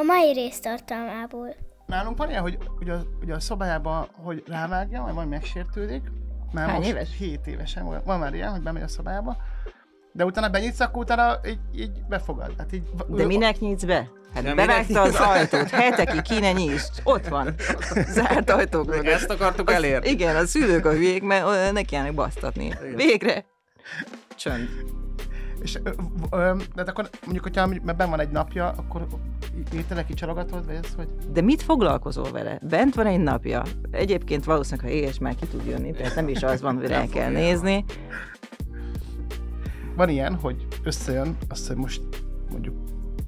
A mai rész tartalmából. Nálunk van ilyen, hogy ugye, ugye a szobájába, hogy rávágja, vagy majd megsértődik. Már Hány most éves? 7 évesen van, már ilyen, hogy bemegy a szobájába. De utána benyitsz, akkor utána így, így befogad. Hát így, De ő, minek nyitsz be? Hát nem bevágta az ajtót, hetekig kéne nyisd, ott van, zárt ajtók Ezt akartuk elérni. igen, a szülők a hülyék, mert neki basztatni. Végre! Csönd. És ö, ö, de akkor mondjuk, hogyha mert ben van egy napja, akkor ételek kicsalogatod, vagy ez hogy? De mit foglalkozol vele? Bent van egy napja. Egyébként valószínűleg, ha éjes már ki tud jönni, tehát nem is az van, hogy el kell nézni. Van ilyen, hogy összejön, azt hogy most mondjuk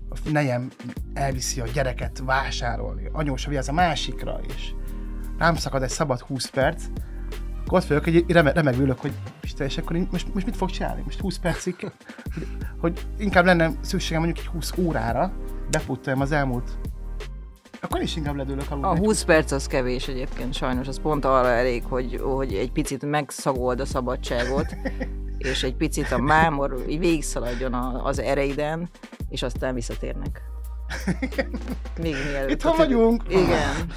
a nejem elviszi a gyereket vásárolni, anyós ez a másikra, és rám szakad egy szabad 20 perc, akkor ott vagyok, hogy remegülök, hogy Isten, és akkor én most, most mit fog csinálni? Most 20 percig, hogy, hogy inkább lenne szükségem mondjuk egy 20 órára, befuttam az elmúlt akkor is inkább ledőlök aludni. A 20 perc az kevés egyébként sajnos, az pont arra elég, hogy, hogy egy picit megszagold a szabadságot, és egy picit a mámor végigszaladjon az ereiden, és aztán visszatérnek. Még mielőtt. Itt vagyunk. Igen.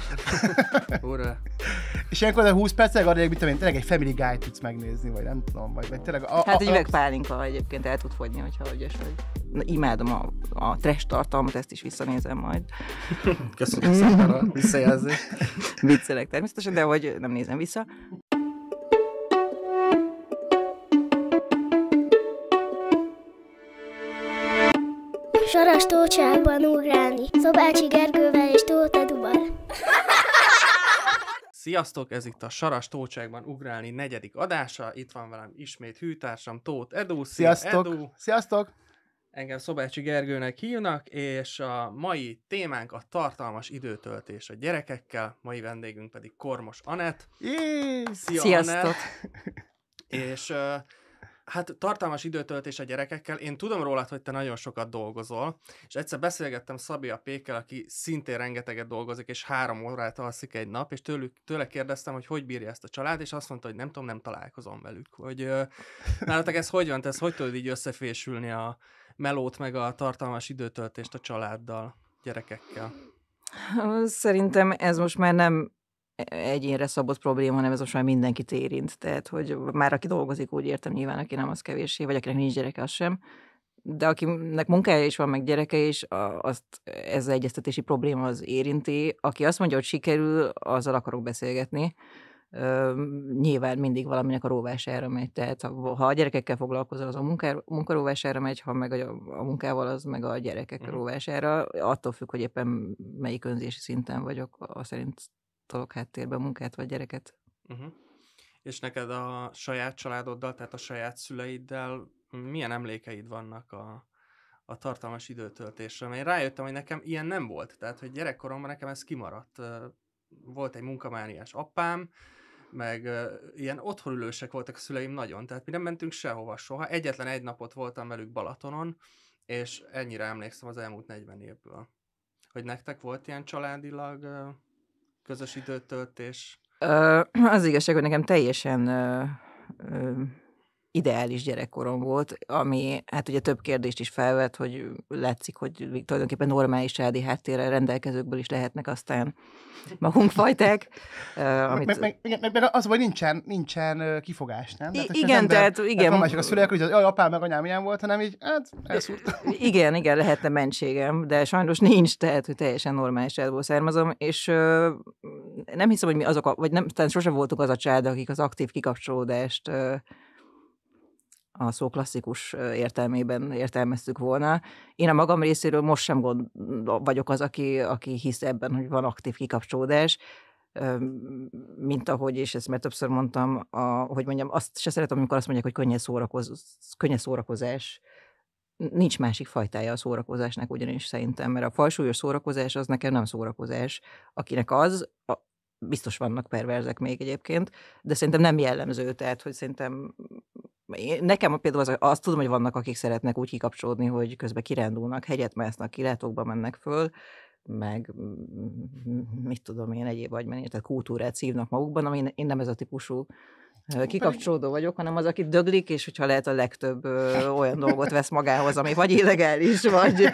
Ura. És ilyenkor a 20 percig addig, mit tudom én, tényleg egy Family Guy tudsz megnézni, vagy nem tudom, vagy, vagy tényleg... A, hát egy üveg pálinka egyébként el tud fogyni, hogyha ügyes vagy. Na, imádom a, a trash tartalmat, ezt is visszanézem majd. Köszönöm szépen a visszajelzést. Viccelek természetesen, de hogy nem nézem vissza. Saras tócsákban ugrálni, Szobácsi Gergővel és Tóta Dubal. Sziasztok, ez itt a Saras Tócsákban ugrálni negyedik adása. Itt van velem ismét hűtársam Tóth Edu. Szia, Sziasztok! Edu. Sziasztok! Engem Szobácsi Gergőnek hívnak, és a mai témánk a tartalmas időtöltés a gyerekekkel, mai vendégünk pedig Kormos Anett. Jé! Szia, Sziasztok! Anett. És uh, Hát tartalmas időtöltés a gyerekekkel. Én tudom rólad, hogy te nagyon sokat dolgozol, és egyszer beszélgettem Szabi a Pékkel, aki szintén rengeteget dolgozik, és három órát alszik egy nap, és tőlük, tőle kérdeztem, hogy hogy bírja ezt a család, és azt mondta, hogy nem tudom, nem találkozom velük. Hogy ö, nálatok ez hogy van, te ezt hogy tudod így összefésülni a melót, meg a tartalmas időtöltést a családdal, gyerekekkel? Szerintem ez most már nem egyénre szabott probléma, hanem ez most már mindenkit érint. Tehát, hogy már aki dolgozik, úgy értem nyilván, aki nem az kevésé, vagy akinek nincs gyereke, az sem. De akinek munkája is van, meg gyereke is, azt ez az egyeztetési probléma az érinti. Aki azt mondja, hogy sikerül, azzal akarok beszélgetni. nyilván mindig valaminek a róvására megy. Tehát ha, ha a gyerekekkel foglalkozol, az a munká, munkaróvására megy, ha meg a, a munkával, az meg a gyerekek mm. róvására. Attól függ, hogy éppen melyik önzési szinten vagyok, azt szerint tolok háttérbe a munkát vagy gyereket. Uh-huh. És neked a saját családoddal, tehát a saját szüleiddel milyen emlékeid vannak a, a tartalmas időtöltésre? Mert én rájöttem, hogy nekem ilyen nem volt. Tehát, hogy gyerekkoromban nekem ez kimaradt. Volt egy munkamániás apám, meg uh, ilyen otthonülősek voltak a szüleim nagyon, tehát mi nem mentünk sehova soha. Egyetlen egy napot voltam velük Balatonon, és ennyire emlékszem az elmúlt 40 évből. Hogy nektek volt ilyen családilag uh, közös időtöltés? Ö, az igazság, hogy nekem teljesen ö, ö, ideális gyerekkorom volt, ami hát ugye több kérdést is felvet, hogy látszik, hogy tulajdonképpen normális családi háttérrel rendelkezőkből is lehetnek aztán magunk fajták. amit... meg, meg, meg, meg, az, hogy nincsen, nincsen kifogás, nem? Tehát, igen, ember, tehát igen. Tehát másik a szülők, hogy az jaj, apám meg anyám ilyen volt, hanem így, hát Igen, igen, lehetne mentségem, de sajnos nincs, tehát, hogy teljesen normális családból származom, és ö, nem hiszem, hogy mi azok, a, vagy nem, tehát sose voltunk az a család, akik az aktív kikapcsolódást ö, a szó klasszikus értelmében értelmeztük volna. Én a magam részéről most sem gond, vagyok az, aki, aki hisz ebben, hogy van aktív kikapcsolódás, mint ahogy, és ezt már többször mondtam, a, hogy mondjam, azt se szeretem, amikor azt mondják, hogy könnyes szórakoz, könnye szórakozás. Nincs másik fajtája a szórakozásnak ugyanis szerintem, mert a falsúlyos szórakozás az nekem nem szórakozás. Akinek az, biztos vannak perverzek még egyébként, de szerintem nem jellemző, tehát hogy szerintem én, nekem például az, azt tudom, hogy vannak, akik szeretnek úgy kikapcsolódni, hogy közben kirándulnak, hegyet másznak, kilátókba mennek föl, meg mit tudom én, egyéb agymenő, tehát kultúrát szívnak magukban, ami én, én nem ez a típusú kikapcsolódó vagyok, hanem az, aki döglik, és hogyha lehet a legtöbb ö, olyan dolgot vesz magához, ami vagy illegális, vagy,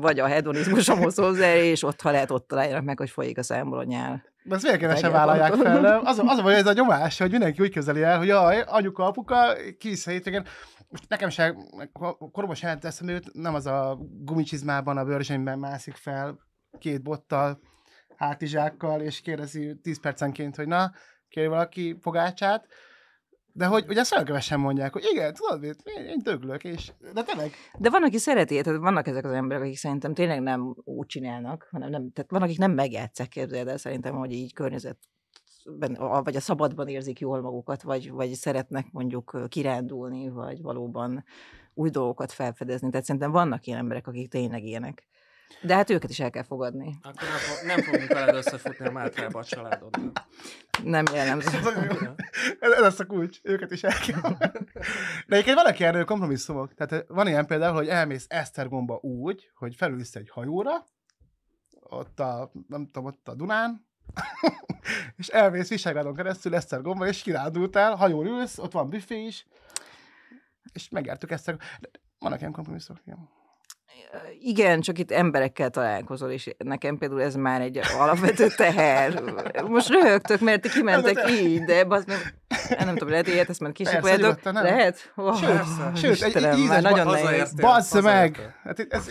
vagy a hedonizmusomhoz hozzá, és ott, ha lehet, ott találják meg, hogy folyik a számból a nyál. De ezt miért vállalják fel? Nem? Az, az a baj, ez a nyomás, hogy mindenki úgy közeli el, hogy jaj, anyuka, apuka, kész hétvégén. Most nekem se, koromos jelent eszembe nem az a gumicsizmában, a bőrzsönyben mászik fel két bottal, hátizsákkal, és kérdezi 10 percenként, hogy na, kér valaki fogácsát, de hogy ugye kevesen mondják, hogy igen, tudod mit, én, én döglök, és de tényleg. De van, aki szereti, tehát vannak ezek az emberek, akik szerintem tényleg nem úgy csinálnak, hanem nem, tehát van, akik nem megjátszák, képzeld el szerintem, hogy így környezet vagy a szabadban érzik jól magukat, vagy, vagy szeretnek mondjuk kirándulni, vagy valóban új dolgokat felfedezni. Tehát szerintem vannak ilyen emberek, akik tényleg ilyenek. De hát őket is el kell fogadni. Akkor nem, fog, nem fogunk veled összefutni, a Mátrába a családodnak. Nem jellemző. ez, ez lesz a kulcs, őket is el kell. De egyébként valaki erről kompromisszumok. Tehát van ilyen például, hogy elmész Esztergomba úgy, hogy felülsz egy hajóra, ott a, nem tudom, ott a Dunán, és elmész Visegrádon keresztül Esztergomba, és kirándultál, hajón ülsz, ott van büfé is, és megértük Esztergomba. Vannak ilyen kompromisszumok, igen igen, csak itt emberekkel találkozol, és nekem például ez már egy alapvető teher. Most röhögtök, mert ti kimentek nem, így, de az nem, Nem tudom, lehet ilyet, ezt már kisebb Lehet? Oh, Sőt, sőt Istenem, egy ízes, nagyon nehéz. Bazz meg! Hát ez,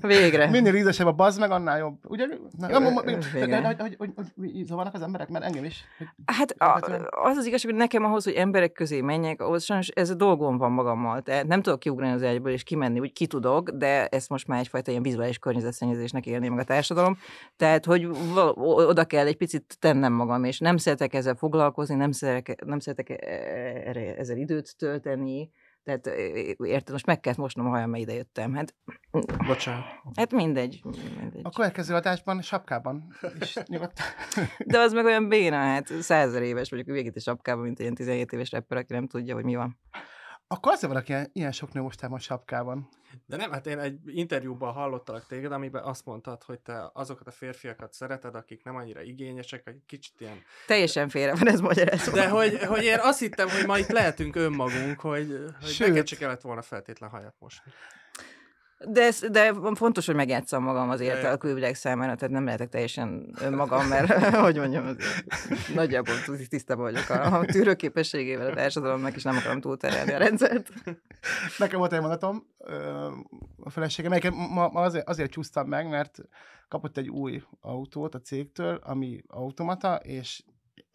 Végre. Minél ízesebb a bazz meg, annál jobb. Ugye? Na, jó, hogy, hogy, hogy, hogy vannak az emberek, mert engem is. Hogy, Hát a, az az igazság, hogy nekem ahhoz, hogy emberek közé menjek, ahhoz sajnos ez a dolgom van magammal. Tehát nem tudok kiugrani az egyből és kimenni, úgy ki tudok, de ez ezt most már egyfajta ilyen vizuális környezetszennyezésnek élni meg a társadalom. Tehát, hogy oda kell egy picit tennem magam, és nem szeretek ezzel foglalkozni, nem szeretek, nem szeretek e-, erre, ezzel időt tölteni, tehát e-, e-, érted, most meg kell, mosnom a hajam, mert ide jöttem. Hát, Bocsánat. Hát mindegy, mindegy. A következő adásban sapkában is nyugodtan. De az meg olyan béna, hát százer éves vagyok, végig is sapkában, mint ilyen 17 éves rapper, aki nem tudja, hogy mi van. Akkor azért vannak ilyen, ilyen sok nő a sapkában. De nem, hát én egy interjúban hallottalak téged, amiben azt mondtad, hogy te azokat a férfiakat szereted, akik nem annyira igényesek, akik kicsit ilyen... Teljesen félre van ez magyarázva. De hogy, hogy én azt hittem, hogy ma itt lehetünk önmagunk, hogy, hogy neked se kellett volna feltétlen hajat most. De, ez, de fontos, hogy megjátszom magam azért a külvilág számára, tehát nem lehetek teljesen magam, mert hogy mondjam, nagyjából tisztában vagyok a, a tűrőképességével a társadalomnak, és nem akarom túlterelni a rendszert. Nekem volt egy mondatom, a felesége, melyiket ma, ma azért, azért csúsztam meg, mert kapott egy új autót a cégtől, ami automata, és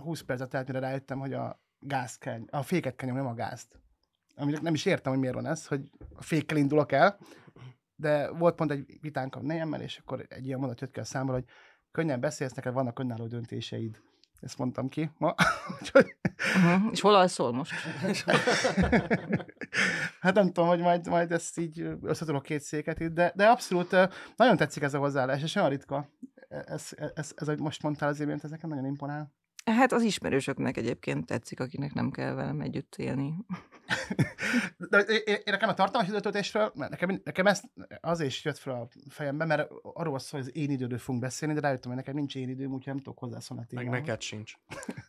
20 percet telt, mire rájöttem, hogy a gáz kell a féket kell kenyom, nem a gázt. Amit nem is értem, hogy miért van ez, hogy a fékkel indulok el, de volt pont egy vitánk a nejemmel, és akkor egy ilyen mondat jött ki a számra, hogy könnyen beszélsz, neked vannak önálló döntéseid. Ezt mondtam ki ma. uh-huh. És hol alszol most? hát nem tudom, hogy majd, majd ezt így összetudok két széket itt, de, de abszolút nagyon tetszik ez a hozzáállás, és olyan ritka. E, e, ez, ez, ez, ez hogy most mondtál az imént, ez nekem nagyon imponál. Hát az ismerősöknek egyébként tetszik, akinek nem kell velem együtt élni. De én, nekem a tartalmas időtöltésről, nekem, nekem ez azért is jött fel a fejembe, mert arról szól, hogy az én időről fogunk beszélni, de rájöttem, hogy nekem nincs én időm, úgyhogy nem tudok hozzászólni. Meg neked sincs.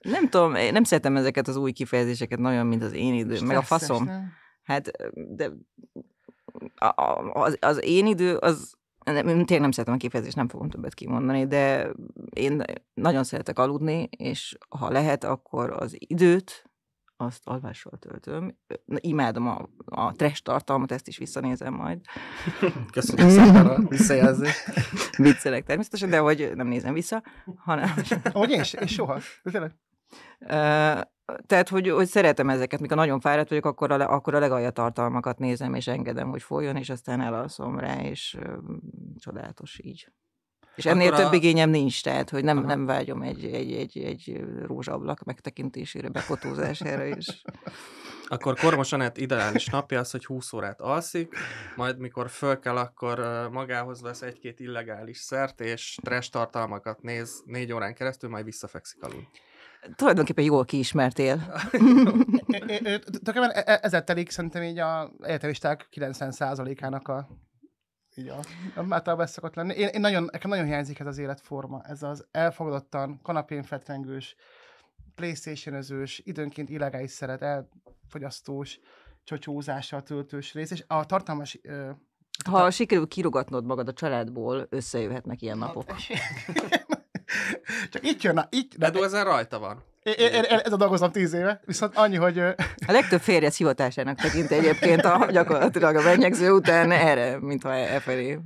nem tudom, én nem szeretem ezeket az új kifejezéseket nagyon, mint az én időm, meg a faszom. Nem? Hát, de a, a, az, az én idő, az, nem, tényleg nem szeretem a kifejezést, nem fogom többet kimondani, de én nagyon szeretek aludni, és ha lehet, akkor az időt, azt alvással töltöm. Na, imádom a, a trash tartalmat, ezt is visszanézem majd. Köszönjük szépen a visszajelzést. Viccelek természetesen, de hogy nem nézem vissza, hanem... Hogy én, én soha. Tényleg. Tehát, hogy, hogy szeretem ezeket, mikor nagyon fáradt vagyok, akkor a, akkor a legalja tartalmakat nézem, és engedem, hogy folyjon, és aztán elalszom rá, és ö, csodálatos így. És ennél Akkor több a... igényem nincs, tehát hogy nem, Aha. nem vágyom egy, egy, egy, egy rózsablak megtekintésére, bekotózására is. Akkor Kormos Anett ideális napja az, hogy 20 órát alszik, majd mikor föl kell, akkor magához vesz egy-két illegális szert, és trash tartalmakat néz négy órán keresztül, majd visszafekszik alul. Tulajdonképpen jól kiismertél. Tulajdonképpen ezzel telik szerintem így a egyetemisták 90%-ának a így a, általában ez szokott lenni. Én, én nagyon, nekem nagyon hiányzik ez az életforma, ez az elfogadottan, kanapén fetrengős, playstation időnként illegális szeret, elfogyasztós, csocsózással töltős rész, és a tartalmas ö, ha a... sikerül kirugatnod magad a családból, összejöhetnek ilyen hát, napok. Csak itt jön a... Itt, de, de ezen rajta van. Én, én, én ezzel dolgozom tíz éve, viszont annyi, hogy... A legtöbb férje hivatásának tekint egyébként a, gyakorlatilag a benyegző után erre, mintha e felé.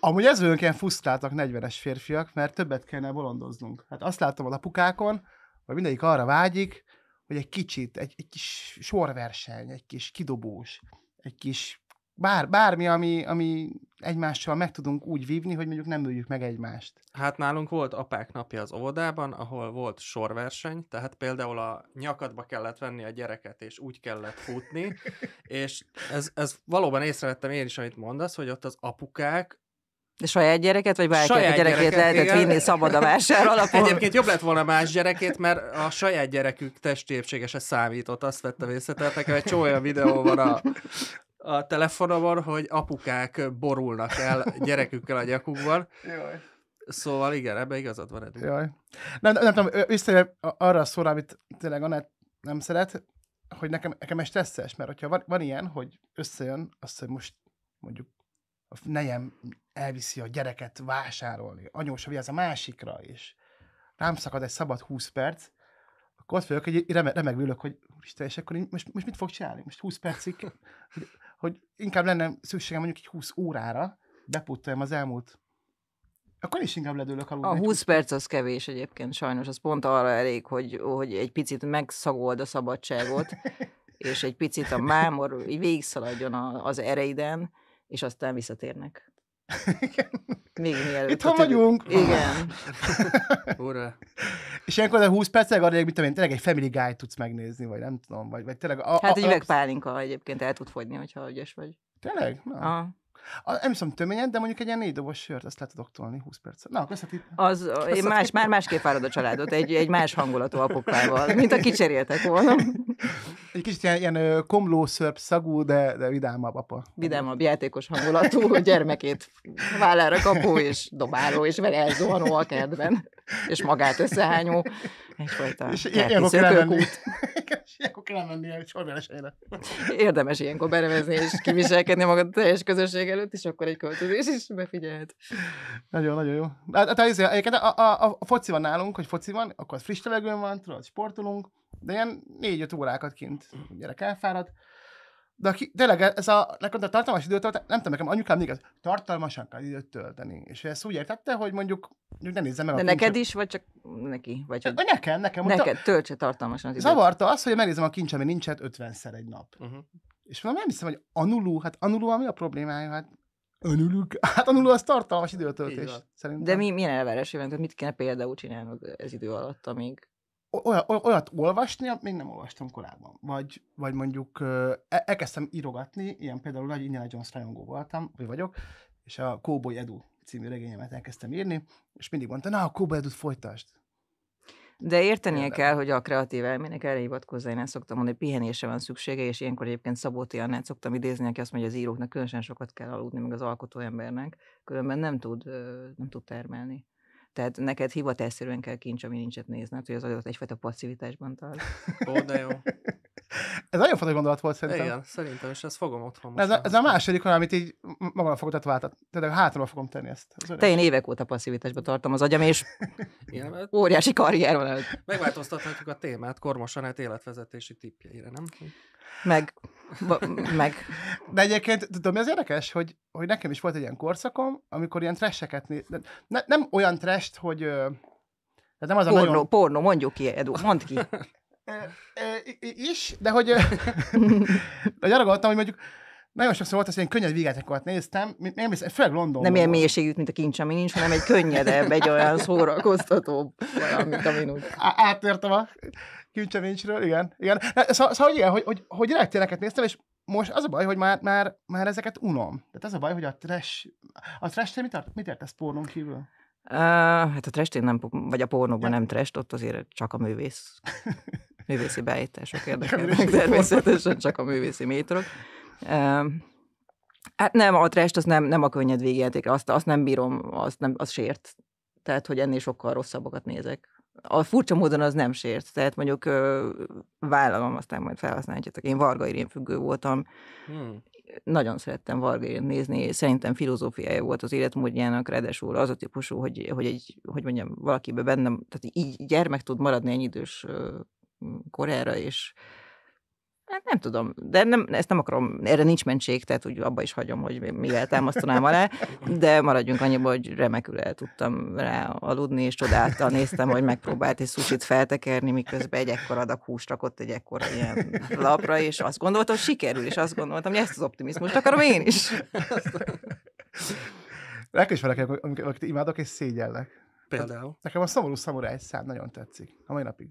Amúgy ez ilyen fusztráltak 40-es férfiak, mert többet kellene bolondoznunk. Hát azt látom a lapukákon, hogy mindegyik arra vágyik, hogy egy kicsit, egy, egy kis sorverseny, egy kis kidobós, egy kis bár, bármi, ami, ami egymással meg tudunk úgy vívni, hogy mondjuk nem üljük meg egymást. Hát nálunk volt apák napja az óvodában, ahol volt sorverseny, tehát például a nyakadba kellett venni a gyereket, és úgy kellett futni, és ez, ez valóban észrevettem én is, amit mondasz, hogy ott az apukák de saját gyereket, vagy bárki saját gyerekét gyereket, lehetett igen. vinni szabad a vásár alapon? Egyébként jobb lett volna más gyerekét, mert a saját gyerekük testépsége számított, azt vettem észre, tehát nekem egy csó olyan videó van a, a telefonomon, hogy apukák borulnak el gyerekükkel a nyakukban. Jaj. Szóval igen, ebben igazad van, Edu. Jaj. Nem, nem, nem tudom, visszajön arra a szóra, amit tényleg Anett nem szeret, hogy nekem, nekem ez stresszes, mert hogyha van, van ilyen, hogy összejön azt, hogy most mondjuk a nejem elviszi a gyereket vásárolni, anyós ez a másikra, és rám szakad egy szabad 20 perc, akkor ott vagyok, hogy remeg, remegülök, hogy Isten, és akkor most, most mit fog csinálni? Most 20 percig hogy inkább lenne szükségem mondjuk egy 20 órára, beputtoljam az elmúlt akkor is inkább ledőlök aludni. A 20, 20 perc az kevés egyébként sajnos, az pont arra elég, hogy, hogy egy picit megszagold a szabadságot, és egy picit a mámor végigszaladjon az ereiden, és aztán visszatérnek. Még mielőtt. Itt vagyunk. Igen. Ura. És ilyenkor 20 percig addig, mit tudom én, tényleg egy Family Guy tudsz megnézni, vagy nem tudom, vagy, vagy tényleg... A, hát a, egy üvegpálinka egyébként el tud fogyni, hogyha ügyes vagy. Tényleg? Na. Aha. A, nem hiszem töményen, de mondjuk egy ilyen négy dobos sört, azt le tudok tolni 20 percet. Na, köszönjük. Az, köszönjük. Én más, már másképp várod a családot, egy, egy más hangulatú apukával, mint a kicseréltek volna. egy kicsit ilyen, ilyen komlószörp szagú, de, de vidámabb apa. Vidámabb játékos hangulatú gyermekét vállára kapó és dobáló, és vele elzuhanó a kedven, és magát összehányó. Egyfajta és ilyen kell menni. És ilyenkor kell menni egy sorversenyre. Érdemes ilyenkor berevezni és kiviselkedni magad a teljes közösség előtt, és akkor egy költözés is befigyelhet. Nagyon, nagyon jó. Hát, hát a, a, a, a, foci van nálunk, hogy foci van, akkor friss levegőn van, tudod, sportolunk, de ilyen négy-öt órákat kint a gyerek elfárad. De aki, tényleg ez a, nekem a tartalmas időt tölt, nem tudom, nekem anyukám még az tartalmasan kell időt tölteni. És ezt úgy értette, hogy mondjuk, mondjuk ne nézze meg De a neked is, vagy csak neki? Vagy hogy... Nekem, nekem. Neked, a... töltse tartalmasan az időt. Zavarta az, hogy megnézem a kincs, ami nincs 50-szer egy nap. Uh-huh. És mondom, nem hiszem, hogy anuló, hát anuló ami a problémája? Hát Önülük. Hát anuló az tartalmas időtöltés, szerintem. De mi, milyen elvárás jövünk, mit kéne például csinálnod ez idő alatt, amíg olyat, olyat olvasni, amit még nem olvastam korábban. Vagy, vagy mondjuk e, elkezdtem írogatni, ilyen például nagy Indiana Jones rajongó voltam, vagy vagyok, és a Cowboy Edu című regényemet elkezdtem írni, és mindig mondta, na, a Cowboy Edu-t folytasd. De értenie Én kell, hogy a kreatív elmének erre hivatkozza. Én ezt szoktam mondani, hogy pihenésre van szüksége, és ilyenkor egyébként Szabó Tiannát szoktam idézni, aki azt mondja, hogy az íróknak különösen sokat kell aludni, meg az alkotó embernek, különben nem tud, nem tud termelni. Tehát neked hivatásszerűen kell kincs, ami nincset nézned, hogy az adat egyfajta passzivitásban tart. Ó, de jó. Ez nagyon fontos gondolat volt szerintem. Igen, szerintem, és ezt fogom otthon most. Ez, a, ez a második olyan, amit így magam fogok váltat. Tehát hátra fogom tenni ezt. Te én évek óta passzivitásba tartom az agyam, és Igen, hát- óriási karrier van előtt. Megváltoztathatjuk a témát, kormosan hát életvezetési tippjeire, nem? Meg. Ba, meg. De egyébként, tudom, ez érdekes, hogy, hogy nekem is volt egy ilyen korszakom, amikor ilyen tresseket néz... Ne, nem olyan trest, hogy... Tehát nem az pornó, a nagyon... pornó, mondjuk ki, Edu, mondd ki. is, de hogy, de arra gondoltam, hogy mondjuk nagyon sokszor volt az, hogy én könnyed vigyátékokat néztem, nem hiszem, főleg london Nem ilyen mélységűt, mint a kincs, ami nincs, hanem egy könnyedebb, egy olyan szórakoztató valamit, amin úgy... Átértem a kincsevincsről, igen. igen. Szóval, szóval igen, hogy, hogy, hogy, hogy néztem, és most az a baj, hogy már, már, már ezeket unom. Tehát az a baj, hogy a trash... A trash mit, mit értesz pornón kívül? Uh, hát a trestén nem, vagy a pornóban ja. nem trash, ott azért csak a művész művészi beállítások érdekelnek, természetesen csak a művészi métrok. Hát nem, a trest az nem, nem a könnyed végjáték, azt, azt nem bírom, azt nem, az sért. Tehát, hogy ennél sokkal rosszabbakat nézek. A furcsa módon az nem sért, tehát mondjuk ö, vállalom, aztán majd felhasználhatjátok. Én Varga Irén függő voltam, hmm. nagyon szerettem Varga Irén nézni, szerintem filozófiája volt az életmódjának, ráadásul az a típusú, hogy, hogy, egy, hogy mondjam, valakiben bennem, tehát így gyermek tud maradni ennyi idős Koreára, és Hát nem tudom, de nem, ezt nem akarom, erre nincs mentség, tehát úgy abba is hagyom, hogy mivel támasztanám alá, de maradjunk annyiba, hogy remekül el tudtam rá aludni, és csodáltal néztem, hogy megpróbált egy susit feltekerni, miközben egy ekkor adag húst rakott egy ekkora ilyen lapra, és azt gondoltam, hogy sikerül, és azt gondoltam, hogy ezt az optimizmust akarom én is. Lelkes is valaki, amiket imádok, és szégyellek. Például? Nekem a szomorú szamuráj szám nagyon tetszik, a mai napig.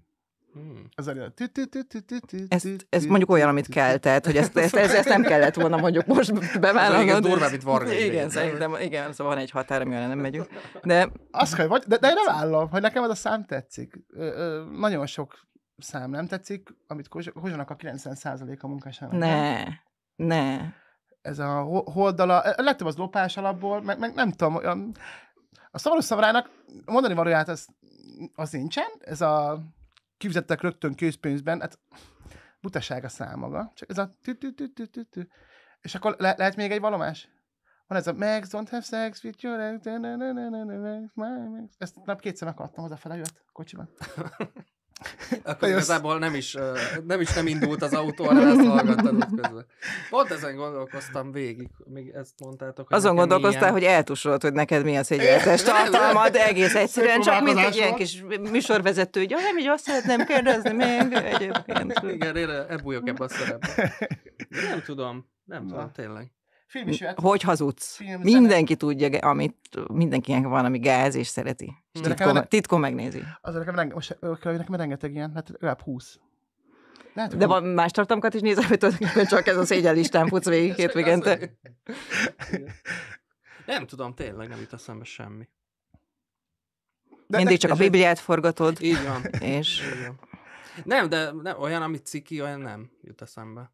Ez hmm. a ezt, ez mondjuk olyan, amit kell, tehát, hogy ezt, ezt, ezt, ezt nem kellett volna mondjuk most bevállalni. Igen, durva, mint Varga. Igen, szerintem, igen, szóval van egy határ, amivel nem megyünk. De... Azt kell, vagy, de, de én nem állom, hogy nekem az a szám tetszik. Ö, ö, nagyon sok szám nem tetszik, amit hozzanak a 90% a munkásának. Ne, ne. Ez a holdala, legtöbb az lopás alapból, meg, meg nem tudom, olyan, a szavaros szavarának mondani valóját az, az nincsen, ez a kifizettek rögtön készpénzben, hát butaság a számaga, csak ez a tü tü tü tü tü, -tü. És akkor le- lehet még egy valomás? Van ez a Max, don't have sex with your ex, Ezt nap kétszer megkaptam, az a fele jött kocsiban. Akkor Jössz. igazából nem is, nem is nem indult az autó, hanem ezt hallgattad ott közben. Pont ezen gondolkoztam végig, még ezt mondtátok. Hogy Azon gondolkoztál, milyen... hogy eltusolod, hogy neked mi az szégyenletes tartalma, de egész egyszerűen csak mint egy ilyen kis műsorvezető, hogy nem így azt szeretném kérdezni még egyébként. Igen, én e-, ebújok ebbe a szerepbe. Nem tudom, nem tudom, tényleg. Film is hogy hazudsz? Film, Mindenki tudja, amit mindenkinek van, ami gáz, és szereti titkó, nekem, titkó megnézi. Az nekem, renge, most, nekem rengeteg ilyen, hát legalább 20. De van más tartalmakat is nézem, hogy tulajdonképpen csak ez a listán futsz végig hétvégente. nem tudom, tényleg nem jut eszembe semmi. De Mindig csak a Bibliát forgatod. Így van. És... Így van. Nem, de nem, olyan, amit ciki, olyan nem jut eszembe.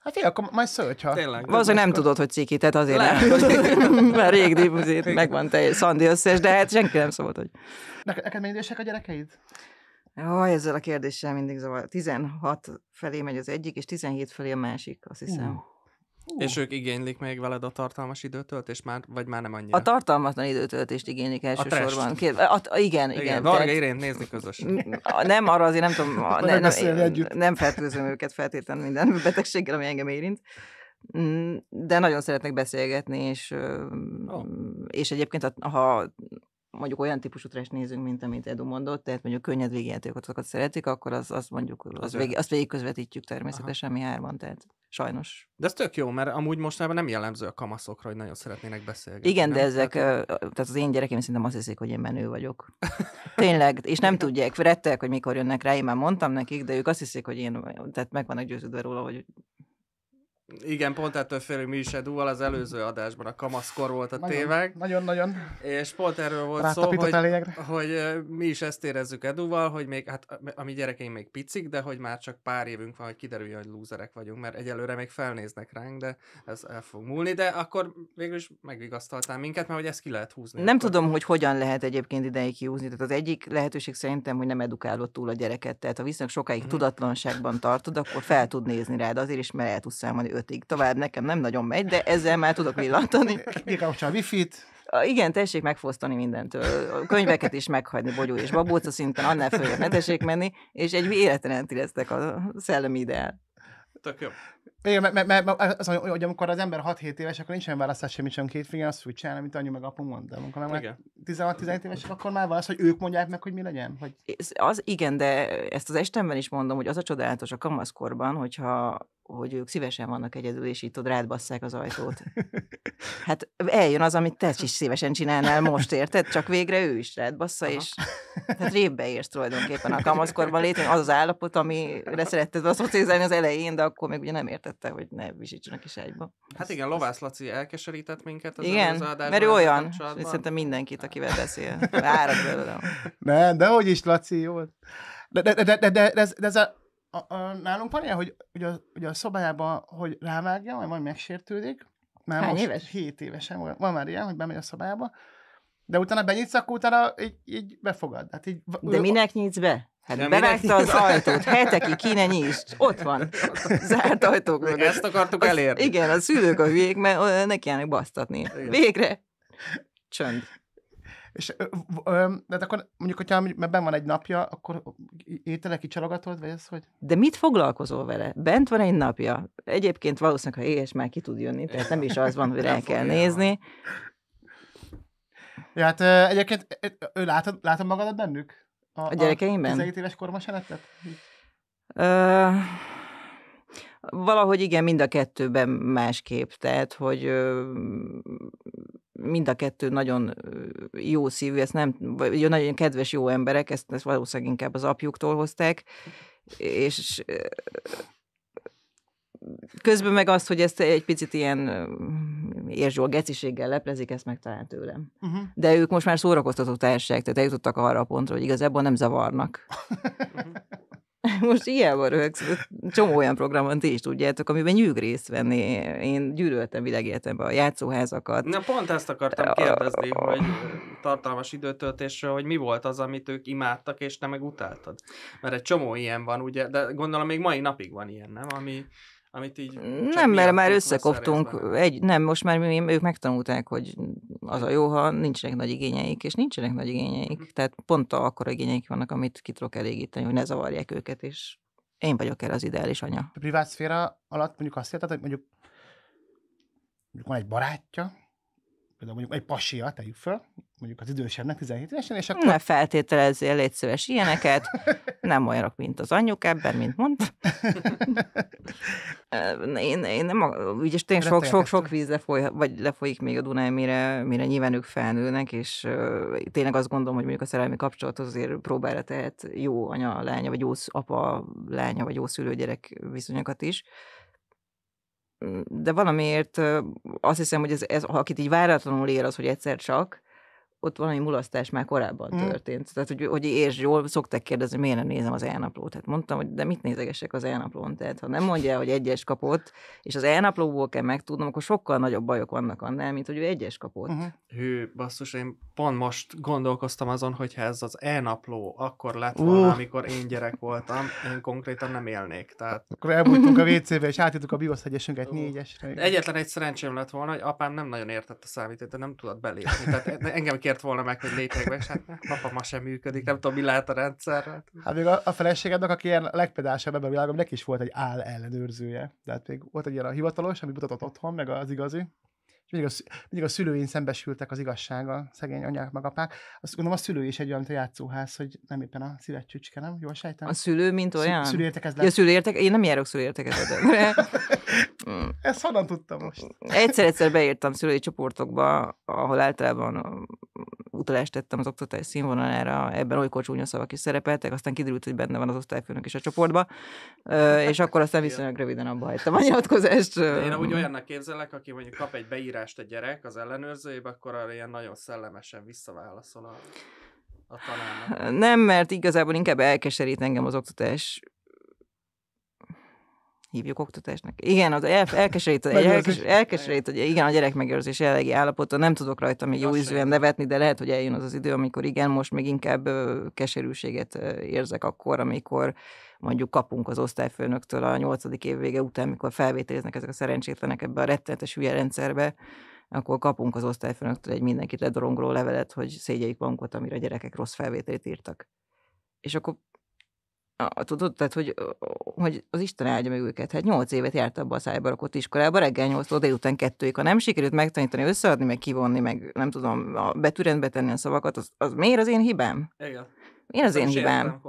Hát fél, akkor majd szölt, ha... Tényleg. Valószínűleg nem tudod, hogy ciki, tehát azért Lehet. nem. Mert rég dibuzit, megvan te szandi összes, de hát senki nem szólt, hogy... Neked, neked még idősek a gyerekeid? Aj, ezzel a kérdéssel mindig zavar. 16 felé megy az egyik, és 17 felé a másik, azt hiszem. Uh. Uh. És ők igénylik még veled a tartalmas időtöltést már, vagy már nem annyira? A tartalmatlan időtöltést igénylik elsősorban. Kér, a, a, igen, igen. igen Varga Irént nézni közös. Nem, arra azért nem tudom, a, ne, nem, nem, nem fertőzöm őket feltétlenül minden betegséggel, ami engem érint. Mm, de nagyon szeretnek beszélgetni, és, oh. és egyébként ha mondjuk olyan típusú trash nézünk, mint amit Edu mondott, tehát mondjuk könnyed végigjátékokat szeretik, akkor az, azt mondjuk, az végig, azt végig közvetítjük természetesen Aha. mi hárman, tehát sajnos. De ez tök jó, mert amúgy mostanában nem jellemző a kamaszokra, hogy nagyon szeretnének beszélni. Igen, nem? de ezek, tehát... tehát az én gyerekeim szerintem azt hiszik, hogy én menő vagyok. Tényleg, és nem tudják, rettek, hogy mikor jönnek rá, én már mondtam nekik, de ők azt hiszik, hogy én, tehát meg vannak győződve róla, hogy igen, pont ettől félünk mi is Edúval az előző adásban, a kamaszkor volt a nagyon, téveg. Nagyon-nagyon. És pont erről volt szó, hogy, hogy, mi is ezt érezzük Edúval, hogy még, hát a mi gyerekeim még picik, de hogy már csak pár évünk van, hogy kiderüljön, hogy lúzerek vagyunk, mert egyelőre még felnéznek ránk, de ez el fog múlni, de akkor végül is megvigasztaltál minket, mert hogy ezt ki lehet húzni. Nem akkor. tudom, hogy hogyan lehet egyébként ideig kihúzni, tehát az egyik lehetőség szerintem, hogy nem edukálod túl a gyereket, tehát ha viszonylag sokáig hmm. tudatlanságban tartod, akkor fel tud nézni rád azért is, mert el tudsz számolni ötig tovább nekem nem nagyon megy, de ezzel már tudok villantani. Kikapcsol a wifi-t. Igen, tessék megfosztani mindentől. A könyveket is meghagyni, bogyó és babóca szinten, annál följön, ne tessék menni, és egy életlen éreztek a szellemi ideál. Tök jó. Igen, mert, mert, mert az, hogy amikor az ember 6-7 éves, akkor nincsen választás semmi sem két figyel, azt úgy csinál, amit anyu meg apu mond. De amikor már 16-17 éves, akkor már válasz, hogy ők mondják meg, hogy mi legyen. Hogy... Ez, az igen, de ezt az estemben is mondom, hogy az a csodálatos a kamaszkorban, hogyha hogy ők szívesen vannak egyedül, és itt rád basszák az ajtót. Hát eljön az, amit te is szívesen csinálnál most, érted? Csak végre ő is rád bassza, Aha. és hát rébbe érsz tulajdonképpen a kamaszkorban létre, az az állapot, amire szeretted azt szocializálni az elején, de akkor még ugye nem ért megértette, hogy ne visítsanak is egyba. Hát igen, Lovász Laci elkeserített minket az igen, az adásban. mert ő olyan, szerintem mindenkit, akivel beszél. Árat belőlem. Ne, de hogy is, Laci, jó. De, de, de, de, de, de, ez, de ez a, a, a, nálunk van ilyen, hogy, hogy, a, hogy a szobájában, hogy rávágja, vagy majd megsértődik. Már Hány most éves? 7 évesen van már ilyen, hogy bemegy a szobájába. De utána benyitsz, akkor utána így, így befogad. Hát így, de minek nyitsz be? Hát De bevágta az ajtót, hetekig kéne nyisd, ott van, zárt ajtók mögött. Ezt akartuk elérni. Az, igen, a szülők a hülyék, mert nekiállnak basztatni. Végre. Csönd. És, de hát akkor mondjuk, hogyha mert ben van egy napja, akkor étele kicsalogatod, vagy ez hogy? De mit foglalkozol vele? Bent van egy napja. Egyébként valószínűleg, ha éhes, már ki tud jönni, tehát nem is az van, hogy rá kell nézni. Ja, hát egyébként ő látod, látod magadat bennük? A, a gyerekeimben? 17 éves korma se lettet? Uh, valahogy igen, mind a kettőben másképp. Tehát, hogy mind a kettő nagyon jó szívű, ezt nem, vagy nagyon kedves, jó emberek, ezt, ezt valószínűleg inkább az apjuktól hozták, és közben meg azt, hogy ezt egy picit ilyen érzsó geciséggel leplezik, ezt meg talán tőlem. Uh-huh. De ők most már szórakoztató társaság, tehát eljutottak arra a pontra, hogy igazából nem zavarnak. Most van röhögsz, csomó olyan van, ti is tudjátok, amiben nyűg részt venni. Én gyűlöltem világéletemben a játszóházakat. Na pont ezt akartam kérdezni, a... hogy tartalmas időtöltésről, hogy mi volt az, amit ők imádtak, és te meg utáltad. Mert egy csomó ilyen van, ugye, de gondolom még mai napig van ilyen, nem? Ami amit így... Nem, mert már összekoptunk. Egy, nem, most már mi, ők megtanulták, hogy az a jó, ha nincsenek nagy igényeik, és nincsenek nagy igényeik. Mm. Tehát pont akkor igényeik vannak, amit ki tudok elégíteni, hogy ne zavarják őket, és én vagyok erre az ideális anya. A privát szféra alatt mondjuk azt jelenti, hogy mondjuk, mondjuk van egy barátja, például mondjuk egy pasia, tegyük föl, mondjuk az idősebbnek, 17 évesen, és akkor... Ne feltételezzél, légy szíves, ilyeneket. Nem olyanok, mint az anyjuk ebben, mint mond. én, én nem, is tényleg sok, sok, sok víz lefoly, vagy lefolyik még a Dunáj, mire, mire nyilván ők felnőnek, és tényleg azt gondolom, hogy mondjuk a szerelmi kapcsolat azért próbára tehet jó anya lánya, vagy jó apa lánya, vagy jó szülőgyerek viszonyokat is de valamiért azt hiszem, hogy ez, ez akit így váratlanul ér az, hogy egyszer csak, ott valami mulasztás már korábban mm. történt. Tehát, hogy, hogy és jól, szokták kérdezni, miért nem nézem az elnaplót. Hát mondtam, hogy de mit nézegesek az elnaplón? Tehát, ha nem mondja, hogy egyes kapott, és az elnaplóból kell megtudnom, akkor sokkal nagyobb bajok vannak annál, mint hogy ő egyes kapott. Uh-huh. Hű, basszus, én pont most gondolkoztam azon, hogy ha ez az elnapló akkor lett volna, uh. amikor én gyerek voltam, én konkrétan nem élnék. Tehát... Akkor elbújtunk a WC-be, és átítottuk a BIOS egyesünket uh. négyesre. Egyetlen egy szerencsém lett volna, hogy apám nem nagyon értette a számítást, nem tudott belépni. Tehát engem kér kért volna meg, hogy lépjek be, és hát papa ma sem működik, nem tudom, mi lehet a rendszer. Hát még a, a feleségednek, aki ilyen legpedásabb ebben a világon, neki is volt egy áll ellenőrzője. Tehát még volt egy ilyen a hivatalos, ami mutatott otthon, meg az igazi, és mindig a, mindig a szülőin szembesültek az igazsággal, szegény anyák meg apák. Azt gondolom a szülő is egy olyan, mint a játszóház, hogy nem éppen a szívet csücske, nem? Jól sejtem? A szülő, mint olyan? Szü értekezlet. Ja, szülő értek... Én nem járok szülő értekezletre. Mm. Ezt honnan tudtam most? Egyszer-egyszer beírtam szülői csoportokba, ahol általában um, utalást tettem az oktatás színvonalára, ebben olykor csúnya szavak is szerepeltek, aztán kiderült, hogy benne van az osztályfőnök is a csoportba, és akkor aztán viszonylag röviden abba hagytam a nyilatkozást. Én úgy olyannak képzelek, aki mondjuk kap egy beírást, ugrást a gyerek az ellenőrzőjébe, akkor arra ilyen nagyon szellemesen visszaválaszol a, a tanárnak. Nem, mert igazából inkább elkeserít engem az oktatás hívjuk oktatásnak. Igen, az el, elkeserít, elkeserít, elkeserít hogy igen, a gyerek megőrzés jellegi állapota, nem tudok rajta még jó ízűen nevetni, de lehet, hogy eljön az az idő, amikor igen, most még inkább keserűséget érzek akkor, amikor mondjuk kapunk az osztályfőnöktől a nyolcadik év vége után, mikor felvételiznek ezek a szerencsétlenek ebbe a rettenetes hülye rendszerbe, akkor kapunk az osztályfőnöktől egy mindenkit ledorongoló levelet, hogy szégyeljük magunkat, amire a gyerekek rossz felvételét írtak. És akkor tudod, tehát, hogy, hogy az Isten áldja meg őket. Hát nyolc évet járt abba a szájbarakott iskolába, reggel nyolctól délután kettőig. Ha nem sikerült megtanítani, összeadni, meg kivonni, meg nem tudom, a betűrendbe tenni a szavakat, az, az miért az én hibám? Igen. Miért az én hibám?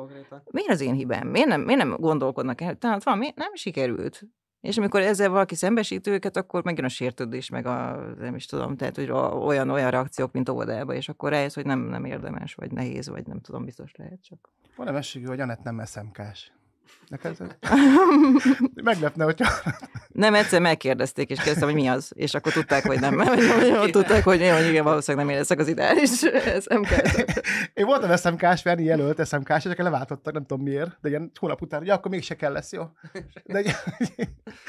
Miért az én hibám? Miért nem, miért nem gondolkodnak el? Tehát valami nem sikerült. És amikor ezzel valaki szembesít őket, akkor megjön a sértődés, meg a, nem is tudom, tehát hogy olyan-olyan reakciók, mint óvodában, és akkor rájössz, hogy nem, nem érdemes, vagy nehéz, vagy nem tudom, biztos lehet csak. Van a mességű, hogy Anett nem eszemkás. Neked Meglepne, hogyha... Nem, egyszer megkérdezték, és kérdeztem, hogy mi az, és akkor tudták, hogy nem, mert hogy tudták, hogy, hogy igen, valószínűleg nem éreztek az ideális smk Én voltam SMK-s, Verni jelölt SMK-s, és leváltottak, nem tudom miért, de ilyen hónap után, ja, akkor mégse kell lesz, jó? De...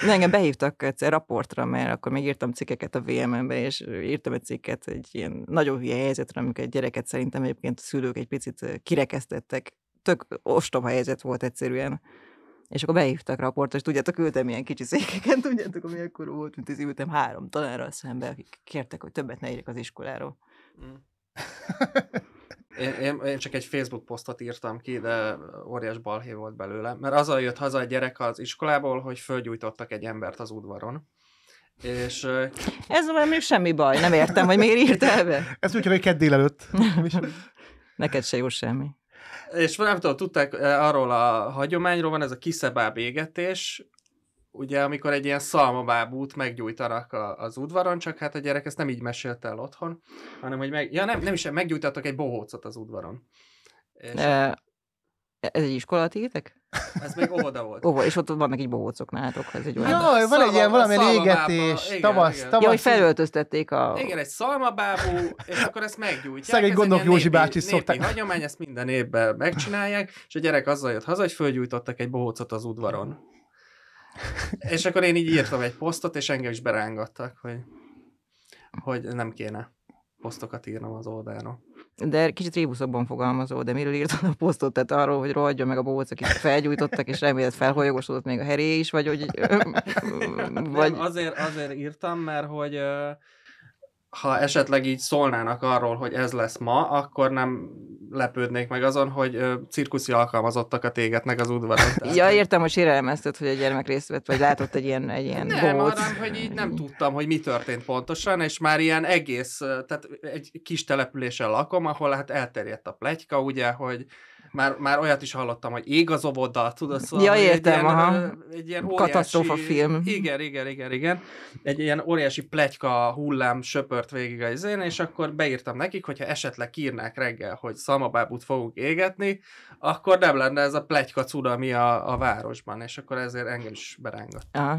ne, engem behívtak egyszer raportra, mert akkor még írtam cikkeket a vmm be és írtam egy cikket egy ilyen nagyon hülye helyzetre, amikor egy gyereket szerintem egyébként a szülők egy picit kirekesztettek tök ostoba helyzet volt egyszerűen. És akkor behívtak raportot, és tudjátok, ültem ilyen kicsi székeken, tudjátok, milyen akkor volt, mint az ültem három tanárral szembe, akik kértek, hogy többet ne írjak az iskoláról. Hmm. Én, én, én csak egy Facebook posztot írtam ki, de óriás balhé volt belőle, mert azzal jött haza a gyerek az iskolából, hogy fölgyújtottak egy embert az udvaron. És... Ez valami semmi baj, nem értem, hogy miért írt el be. Ez úgy, hogy kedd délelőtt. Neked se jó semmi és nem tudom, tudták eh, arról a hagyományról, van ez a kiszebáb égetés, ugye amikor egy ilyen szalmabábút meggyújtanak a, az udvaron, csak hát a gyerek ezt nem így mesélte el otthon, hanem hogy meg, ja nem, nem is, meggyújtattak egy bohócot az udvaron. És... Eh, E, ez egy iskola Ez még óvoda volt. Ó, és ott vannak így bohócok nálatok. Ez egy olyan. Jaj, van egy ilyen valami régetés, igen, tavasz, igen. tavasz. Ja, hogy felöltöztették a... Igen, egy szalmabábú, és akkor ezt meggyújtják. Szegény gondok Józsi bácsi szokták. Népi hagyomány, ezt minden évben megcsinálják, és a gyerek azzal jött haza, hogy fölgyújtottak egy bohócot az udvaron. És akkor én így írtam egy posztot, és engem is berángattak, hogy, hogy nem kéne posztokat írnom az oldalon de kicsit rébuszokban fogalmazó, de miről írtad a posztot? Tehát arról, hogy rohadjon meg a bóc, akit felgyújtottak, és remélet felholyogosodott még a heré is, vagy hogy... vagy... Nem, azért, azért írtam, mert hogy ha esetleg így szólnának arról, hogy ez lesz ma, akkor nem lepődnék meg azon, hogy ö, cirkuszi alkalmazottak a meg az udvaron. ja, értem, hogy sérelmezted, hogy a gyermek részt vett, vagy látott egy ilyen, egy ilyen Nem, gót. hanem, hogy így nem tudtam, hogy mi történt pontosan, és már ilyen egész, tehát egy kis településen lakom, ahol hát elterjedt a plegyka, ugye, hogy már, már olyat is hallottam, hogy ég az óvoda, tudod, szóval ja, értem, egy, ilyen, aha. egy ilyen óriási, katasztrófa film. Igen, igen, igen, igen. Egy ilyen óriási pletyka hullám söpört végig az én, és akkor beírtam nekik, hogyha esetleg kírnák reggel, hogy szamabábút fogunk égetni, akkor nem lenne ez a plegyka cudami a, a városban, és akkor ezért engem is berángott. Aha.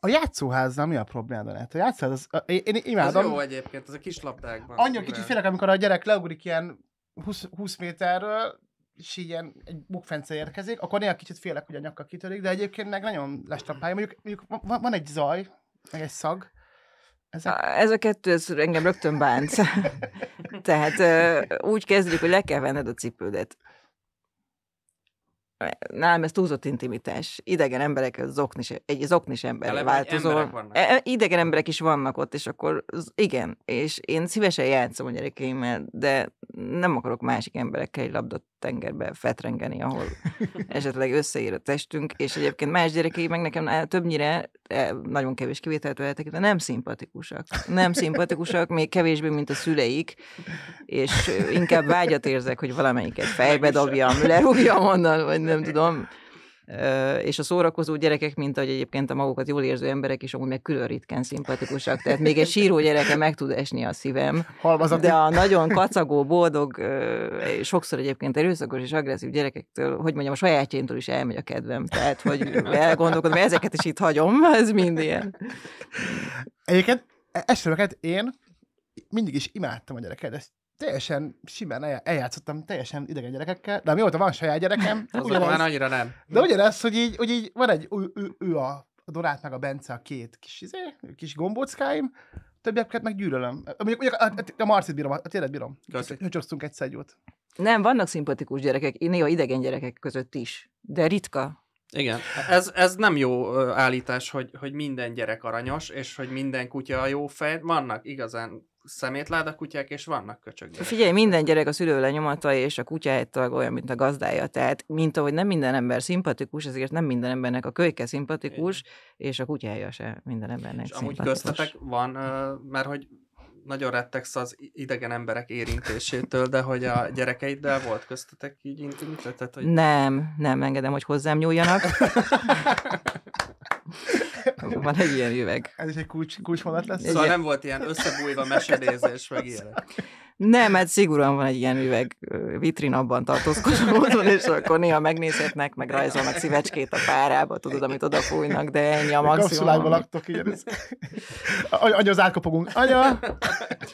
A játszóházzal mi a problémád lehet? A játszóház, az, a, én, én imádom. Ez jó egyébként, az a kis labdákban. Annyira kicsit félek, amikor a gyerek leugrik ilyen 20, 20 méterről, és ilyen egy bukfence érkezik, akkor néha kicsit félek, hogy a nyaka kitörik, de egyébként meg nagyon lestampálja. Mondjuk, mondjuk van, van egy zaj, meg egy szag, ezek? Ez a kettő, ez engem rögtön bánt. Tehát úgy kezdjük, hogy le kell venned a cipődet. Nálam ez túlzott intimitás. Idegen emberek, zokni se, egy zoknis ember változó. Emberek e, e, Idegen emberek is vannak ott, és akkor igen, és én szívesen játszom a gyerekeimmel, de nem akarok másik emberekkel egy labdát tengerbe fetrengeni, ahol esetleg összeér a testünk, és egyébként más gyerekei meg nekem eh, többnyire, eh, nagyon kevés kivételt vehetek, de nem szimpatikusak. Nem szimpatikusak, még kevésbé, mint a szüleik, és eh, inkább vágyat érzek, hogy valamelyiket fejbe dobjam, lerúgjam onnan, vagy nem tudom és a szórakozó gyerekek, mint ahogy egyébként a magukat jól érző emberek is, amúgy meg külön ritkán szimpatikusak, tehát még egy síró gyereke meg tud esni a szívem. Halmazati. De a nagyon kacagó, boldog, sokszor egyébként erőszakos és agresszív gyerekektől, hogy mondjam, a sajátjaimtól is elmegy a kedvem. Tehát, hogy elgondolkodom, ezeket is itt hagyom, ez mind ilyen. Egyébként e-, esőket én mindig is imádtam a gyereket, ezt teljesen simán el, eljátszottam teljesen idegen gyerekekkel, de mióta van saját gyerekem, Az már annyira nem. De ugyanez, hogy így, hogy így van egy, ő, ő, ő a, a Dorát meg a Bence a két kis, izé, kis gombóckáim, többieket meg gyűlölöm. Mondjuk, mondjuk a, a Marcit bírom, a tényleg bírom. Höcsöztünk egy szegyót. Nem, vannak szimpatikus gyerekek, néha idegen gyerekek között is, de ritka. Igen, ez, ez nem jó állítás, hogy, hogy minden gyerek aranyos, és hogy minden kutya a jó fej. Vannak igazán szemétláda kutyák, és vannak köcsög gyerekek. Figyelj, minden gyerek a szülő lenyomata, és a kutya olyan, mint a gazdája. Tehát, mint ahogy nem minden ember szimpatikus, ezért nem minden embernek a kölyke szimpatikus, és a kutyája se minden embernek és szimpatikus. amúgy köztetek van, mert hogy nagyon rettegsz az idegen emberek érintésétől, de hogy a gyerekeiddel volt köztetek így intimitetet? Hogy... Nem, nem engedem, hogy hozzám nyúljanak. Van egy ilyen üveg. Ez is egy kulcs, kulcsmondat lesz? Szóval ilyen... nem volt ilyen összebújva mesedézés meg ilyen. Nem, mert hát szigorúan van egy ilyen üveg vitrin abban tartózkodó és akkor néha megnézhetnek, meg rajzolnak szívecskét a párába, tudod, amit odafújnak, de ennyi a maximum. Kapszulákban laktok, igen. Anya, az átkopogunk. Anya!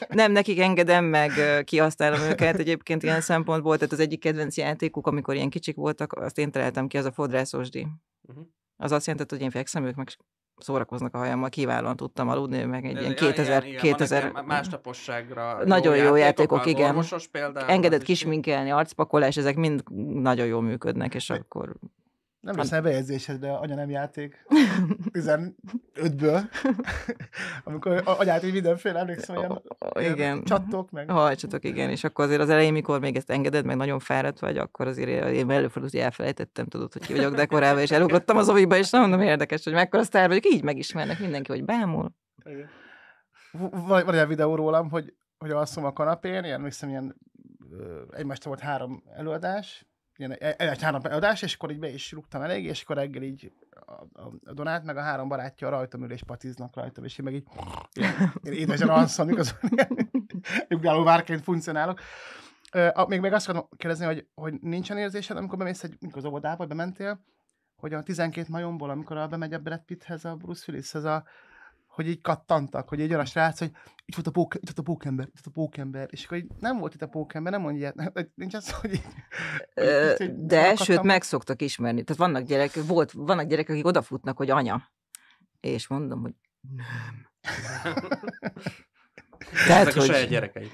Nem, nekik engedem meg, kihasználom őket egyébként ilyen szempontból, tehát az egyik kedvenc játékuk, amikor ilyen kicsik voltak, azt én találtam ki, az a fodrászosdi. Uh-huh. Az azt jelentett, hogy én fekszem, ők meg szórakoznak a hajammal, kiválóan tudtam aludni, meg egy ilyen 2000... Igen, igen, 2000 ilyen másnaposságra Nagyon jó, játékok, játékok igen. Például, Engedett kisminkelni, arcpakolás, ezek mind nagyon jól működnek, és akkor... Nem lesz bejegyzésed, de anya nem játék 15-ből, amikor anyát így mindenféle emlékszem, igen. csattok meg. Hajtsatok, igen, és akkor azért az elején, mikor még ezt engeded, meg nagyon fáradt vagy, akkor azért én előfordult, hogy elfelejtettem, tudod, hogy ki vagyok dekorálva, és elugrottam az oviba, és nem mondom érdekes, hogy mekkora sztár vagyok, így megismernek mindenki, hogy bámul. Van, van egy videó rólam, hogy, hogy alszom a kanapén, ilyen, hiszem, ilyen egymástól volt három előadás, ilyen egy e, egy három adás, és akkor így be is rúgtam elég, és akkor reggel így a, a, a Donát, meg a három barátja rajtam ül és patiznak rajtam, és én meg így én édesen alszom, igazán ilyen várként funkcionálok. Uh, még, meg azt akarom kérdezni, hogy, hogy nincsen érzésed, amikor bemész egy, amikor az óvodába bementél, hogy a 12 majomból, amikor a bemegy a Brad Pitthez, a Bruce Willishez, a, hogy így kattantak, hogy egy olyan srác, hogy itt volt a, póke, itt volt a pókember, itt volt a pókember, és akkor így nem volt itt a pókember, nem mondja ilyet, nem, nincs az, hogy így, De, így, De sőt, meg szoktak ismerni. Tehát vannak gyerekek, volt, vannak gyerekek, akik odafutnak, hogy anya. És mondom, hogy nem. Tehát, Ezek hogy... a saját gyerekeid.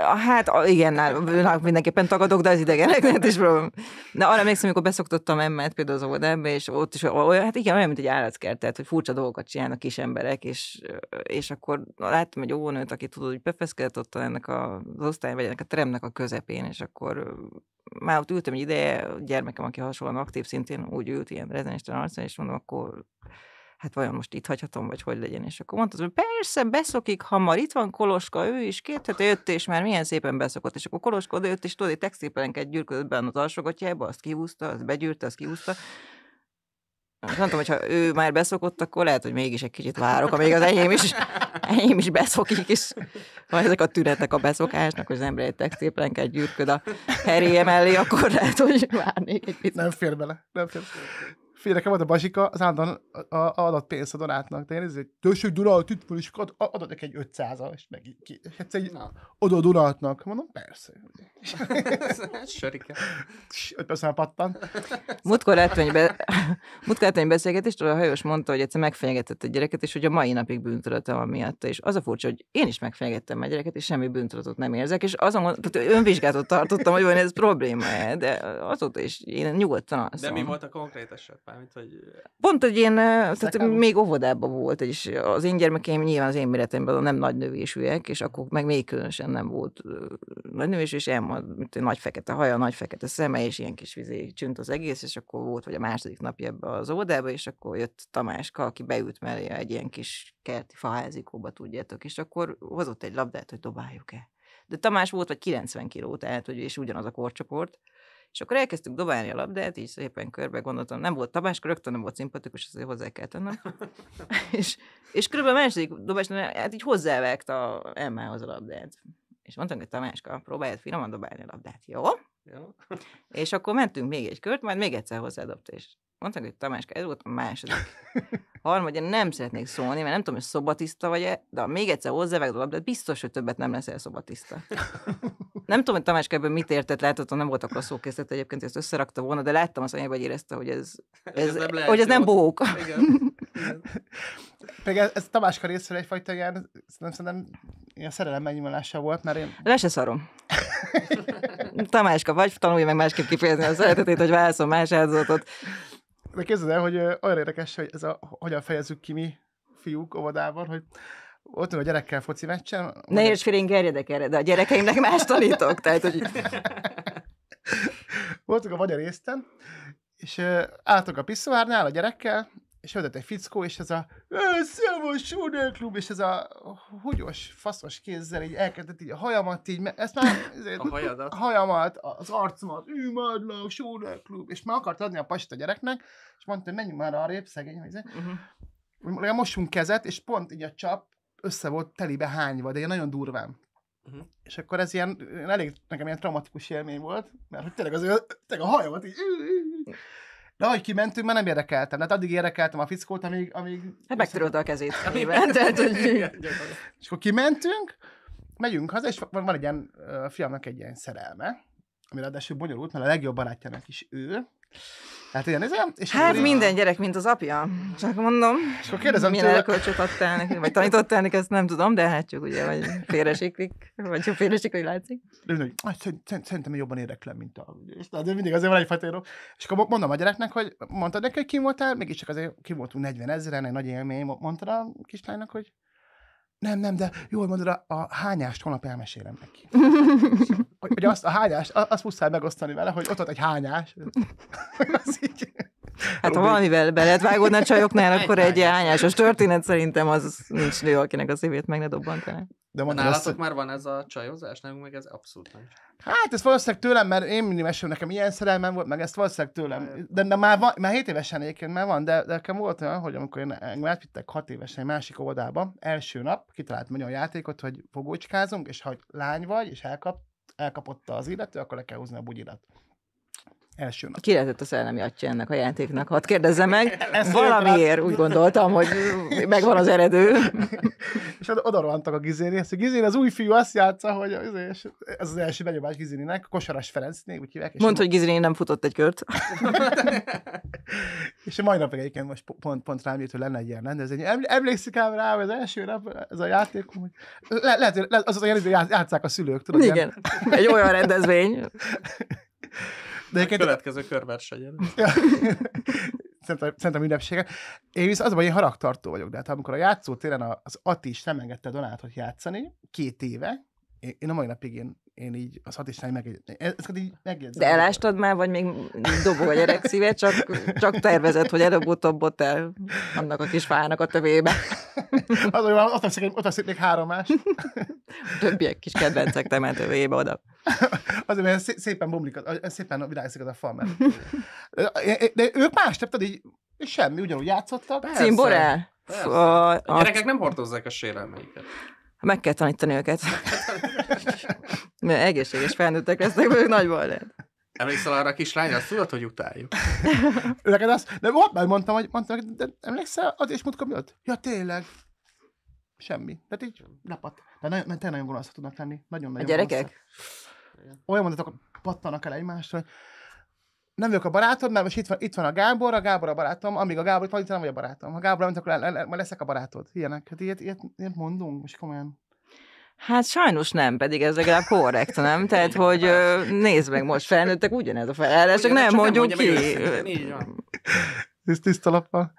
Hát igen, nálunk mindenképpen tagadok, de az idegeneknek hát is próbálom. Na, arra emlékszem, amikor beszoktottam emmet, például az óvodába, és ott is olyan, hát igen, olyan, mint egy állatkert, tehát, hogy furcsa dolgokat csinálnak kis emberek, és, és akkor láttam egy óvónőt, aki tudod, hogy befeszkedett ott ennek az osztály, vagy ennek a teremnek a közepén, és akkor már ott ültem egy ideje, gyermekem, aki hasonlóan aktív, szintén úgy ült ilyen rezenisten arcán, és mondom, akkor hát vajon most itt hagyhatom, vagy hogy legyen, és akkor mondta, hogy persze, beszokik hamar, itt van Koloska, ő is két hete jött, és már milyen szépen beszokott, és akkor Koloska jött, és tudod, textilpelenket gyűrködött benne az alsogatjába, azt kihúzta, azt begyűrte, azt kihúzta, azt mondtam, hogy ha ő már beszokott, akkor lehet, hogy mégis egy kicsit várok, amíg az enyém is, enyém is beszokik, és ha ezek a tünetek a beszokásnak, hogy az ember egy textilplenket gyűrköd a heréje mellé, akkor lehet, hogy várnék egy picit. Nem fér bele. Nem fér bele. Fél, nekem volt a basika, az állandóan a, a, adott pénzt a Donátnak. De én ezért, tőség Dunalt, itt van, és ad, adott neki egy 500 és meg ki. És hát egyszer egy, oda Dunaltnak. Mondom, persze. Hát, sörike. Öt persze pattan. Mutkor láttam egy, be, múltkor láttam egy beszélgetést, a hajós mondta, hogy egyszer megfenyegetett a gyereket, és hogy a mai napig bűntudata van miatt. És az a furcsa, hogy én is megfenyegettem a gyereket, és semmi bűntudatot nem érzek, és azon tehát önvizsgátot tartottam, hogy van ez probléma de azóta is én nyugodtan azt De mi volt a konkrét eset? Mármint, hogy... Pont, hogy én tehát még óvodában volt, és az én gyermekeim nyilván az én méretemben nem nagy növésűek, és akkor meg még különösen nem volt nagy növés, és én mint nagy fekete haja, nagy fekete szeme, és ilyen kis vizé csünt az egész, és akkor volt, vagy a második napja ebbe az óvodába, és akkor jött Tamáska, aki beült mellé egy ilyen kis kerti faházikóba, tudjátok, és akkor hozott egy labdát, hogy dobáljuk-e. De Tamás volt vagy 90 kiló, tehát, hogy és ugyanaz a korcsoport. És akkor elkezdtük dobálni a labdát, így szépen körbe gondoltam, nem volt akkor rögtön nem volt szimpatikus, azért hozzá kell tennem. és, és körülbelül a második dobásnál, hát így hozzávágta Emmához a labdát. És mondtam, hogy Tamáska, próbáljad finoman dobálni a labdát. Jó? Jó. és akkor mentünk még egy kört, majd még egyszer hozzádobta, és Mondták, hogy Tamáska, ez volt a második. Harmadja, nem szeretnék szólni, mert nem tudom, hogy szobatiszta vagy-e, de ha még egyszer hozzávágod a labdát, biztos, hogy többet nem leszel szobatiszta. Nem tudom, hogy Tamáska ebből mit értett, látható, nem voltak a szókészlet egyébként, ezt összerakta volna, de láttam az hogy érezte, hogy ez, hát, ez, ez nem, lehet, hogy ez nem bók. Igen. Igen. Pedig ez, ez Tamáska részéről egyfajta ilyen, nem szerintem ilyen szerelem mennyivonása volt, mert én... Le se szarom. Tamáska, vagy tanulj meg másképp kifejezni a szeretetét, hogy válaszol más áldozatot de képzeld el, hogy olyan érdekes, hogy ez a, hogyan fejezzük ki mi fiúk óvodában, hogy ott a gyerekkel foci meccsen. Ne érts fél, én gerjedek erre, de a gyerekeimnek más tanítok. tehát, hogy... Voltunk a magyar észten, és álltunk a piszoárnál a gyerekkel, és vezet egy fickó, és ez a szemos Klub, és ez a húgyos, faszos kézzel így elkezdett így a hajamat így, ezt már ezért, a hajadat. hajamat, az arcomat, ümádlak Shooter klub és már akart adni a pasit a gyereknek, és mondta, hogy menjünk már rép, szegény, hogy uh-huh. Mhm. mosunk kezet, és pont így a csap össze volt telibe hányva, de ilyen nagyon durván. Uh-huh. És akkor ez ilyen, elég nekem ilyen traumatikus élmény volt, mert hogy tényleg, az, tényleg a hajamat így... De ahogy kimentünk, már nem érdekeltem. Tehát addig érdekeltem a fickót, amíg... amíg hát megtörölt a kezét. Hát tehát, hogy... és akkor kimentünk, megyünk haza, és van, van egy ilyen, a fiamnak egy ilyen szerelme, ami ráadásul bonyolult, mert a legjobb barátjának is ő, Hát ilyen ez és Hát akkor minden a... gyerek, mint az apja. Csak mondom, és akkor kérdezem milyen tőle... elkölcsöt adtál neki, vagy tanítottál neki, ezt nem tudom, de hát csak ugye, vagy félresiklik, vagy csak félresiklik, látszik. De hogy szerintem jobban érdeklem, mint a... És de mindig azért van egyfajta És akkor mondom a gyereknek, hogy mondtad neki, hogy ki voltál, mégiscsak azért ki voltunk 40 ezeren, egy nagy élmény, mondtad a kislánynak, hogy nem, nem, de jól mondod, a, a hányást holnap elmesélem neki. hogy, hogy azt a hányást, azt muszáj megosztani vele, hogy ott ott egy hányás. az így. Hát Robi. ha valamivel be lehet vágódni a csajoknál, akkor egy hányásos történet szerintem az nincs nő, akinek a szívét meg ne dobbantaná. De, mondom, nálatok azt, már van ez a csajozás, nem meg ez abszolút nem. Hát ez valószínűleg tőlem, mert én mindig mesélem, nekem ilyen szerelmem volt, meg ezt valószínűleg tőlem. De, de már, van, már 7 évesen egyébként már van, de, de nekem volt olyan, hogy amikor én engem átvittek 6 évesen egy másik óvodába, első nap kitalált mondja a játékot, hogy fogócskázunk, és ha lány vagy, és elkap, elkapotta az illető, akkor le kell húzni a bugyidat első nap. Ki lehetett a szellemi atya ennek a játéknak? Hadd kérdezze meg. Ezt Valamiért úgy gondoltam, hogy megvan az eredő. és oda rohantak a Gizéri, hogy Gizéri az új fiú azt játsza, hogy ez az első benyomás Gizérinek, Kosaras Ferencnél, úgy hívják. Mondd, hogy Gizéri nem futott egy kört. és a mai napig egyébként most pont, pont rám jött, hogy lenne egy ilyen rendezvény. Emlékszik ám rá, hogy az első nap, ez a játék, hogy le, lehet, le, az az a játszák a szülők, tudod? Igen, ilyen? egy olyan rendezvény. De a következő körversenyen. szerintem, szerintem ünnepsége. Én viszont az a baj, én haragtartó vagyok, de hát amikor a játszótéren az Ati is nem engedte Donátot hogy játszani, két éve, én a mai napig én én így az hat istenány meg, e, így megjegyzem. De elástad már, vagy még dobog a gyerek szíve, csak, csak tervezett, hogy előbb-utóbb ott el annak a kis fának a tövébe. az, hogy ott veszik, ott veszik még három más. Többiek kis kedvencek temetőjébe oda. az hogy szépen bomlik, szépen virágzik az a fa mert... De, de ők más, tehát így semmi, ugyanúgy játszottak. Cimborel. A, a, a gyerekek nem hordozzák a sérelmeiket. Hát meg kell tanítani őket. Mert egészséges felnőttek lesznek, mert ők nagy baj lehet. Emlékszel arra a kislányra? Azt tudod, hogy utáljuk. Neked azt, de ott már mondtam, hogy mondtam, de emlékszel az és mutka miatt? Ja, tényleg. Semmi. Tehát így lepat. De nagyon, mert te nagyon gonoszak tudnak lenni. Nagyon, nagyon a gyerekek? Gonoszak. Olyan mondatok pattanak el egymásra, hogy nem vagyok a barátod, mert most itt van, itt van a Gábor, a Gábor a barátom, amíg a Gábor itt nem vagy a barátom. Ha Gábor elment, akkor le, le, le, majd leszek a barátod. Ilyenek. Hát ilyet, ilyet, ilyet mondunk, most komolyan. Hát sajnos nem, pedig ez legalább korrekt, nem? Tehát, hogy nézd meg, most felnőttek ugyanez a felállás, csak nem mondjuk ki. Így van. Ez tiszta lappal.